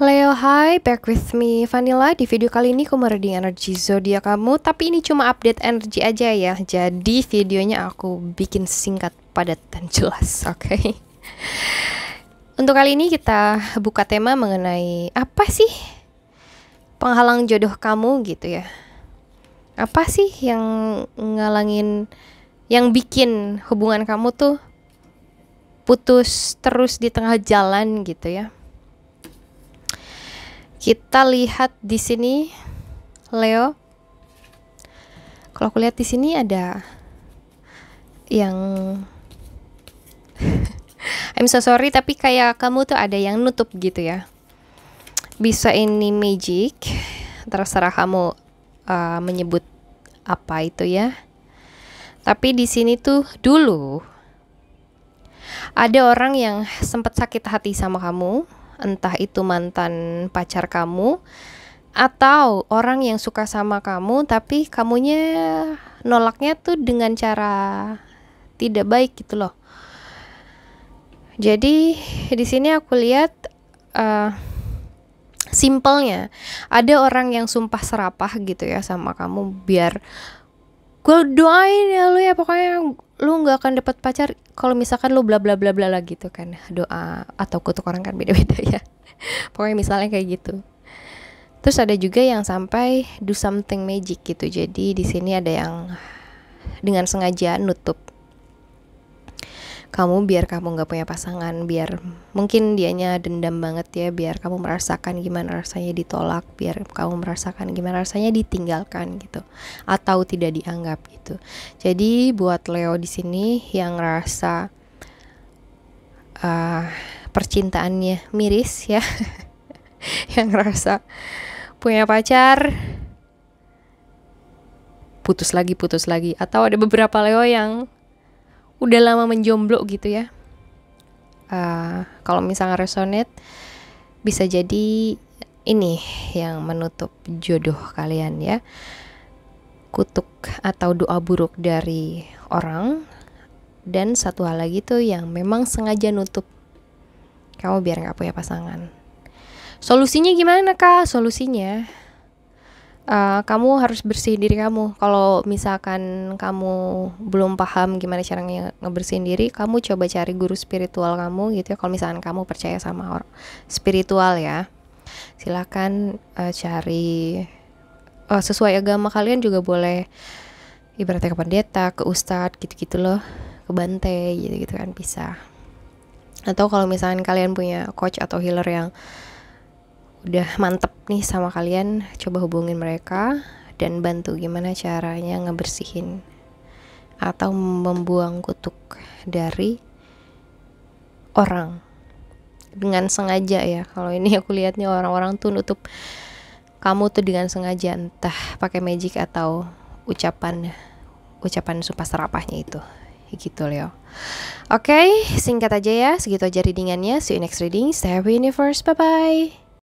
Leo, hi, back with me Vanilla. Di video kali ini aku mau reading energi zodiak kamu, tapi ini cuma update energi aja ya. Jadi videonya aku bikin singkat, padat dan jelas, oke? Okay? Untuk kali ini kita buka tema mengenai apa sih penghalang jodoh kamu gitu ya. Apa sih yang ngalangin yang bikin hubungan kamu tuh putus terus di tengah jalan gitu ya? Kita lihat di sini Leo. Kalau aku lihat di sini ada yang I'm so sorry tapi kayak kamu tuh ada yang nutup gitu ya. Bisa ini magic, terserah kamu uh, menyebut apa itu ya. Tapi di sini tuh dulu ada orang yang sempat sakit hati sama kamu, entah itu mantan pacar kamu atau orang yang suka sama kamu tapi kamunya nolaknya tuh dengan cara tidak baik gitu loh. Jadi di sini aku lihat uh, simpelnya ada orang yang sumpah serapah gitu ya sama kamu biar gue doain ya lu ya pokoknya lu nggak akan dapat pacar kalau misalkan lu bla bla bla bla lah gitu kan doa atau kutuk orang kan beda beda ya pokoknya misalnya kayak gitu terus ada juga yang sampai do something magic gitu jadi di sini ada yang dengan sengaja nutup kamu biar kamu nggak punya pasangan biar mungkin dianya dendam banget ya biar kamu merasakan gimana rasanya ditolak biar kamu merasakan gimana rasanya ditinggalkan gitu atau tidak dianggap gitu jadi buat Leo di sini yang rasa uh, percintaannya miris ya yang rasa punya pacar putus lagi putus lagi atau ada beberapa Leo yang udah lama menjomblo gitu ya uh, kalau misalnya resonate bisa jadi ini yang menutup jodoh kalian ya kutuk atau doa buruk dari orang dan satu hal lagi tuh yang memang sengaja nutup kamu biar nggak punya pasangan solusinya gimana kak solusinya uh, kamu harus bersih diri kamu. Kalau misalkan kamu belum paham gimana caranya ngebersihin diri, kamu coba cari guru spiritual kamu gitu ya. Kalau misalkan kamu percaya sama orang spiritual ya, silakan uh, cari uh, sesuai agama kalian juga boleh. Ibaratnya ke pendeta, ke ustadz gitu-gitu loh, ke bante gitu-gitu kan bisa. Atau kalau misalkan kalian punya coach atau healer yang udah mantep nih sama kalian, coba hubungin mereka dan bantu gimana caranya ngebersihin atau membuang kutuk dari orang dengan sengaja ya. Kalau ini aku lihatnya orang-orang tuh nutup kamu tuh dengan sengaja entah pakai magic atau ucapan ucapan sumpah serapahnya itu gitu Leo. Oke, okay, singkat aja ya. Segitu aja readingannya. See you next reading. Stay happy universe. Bye-bye.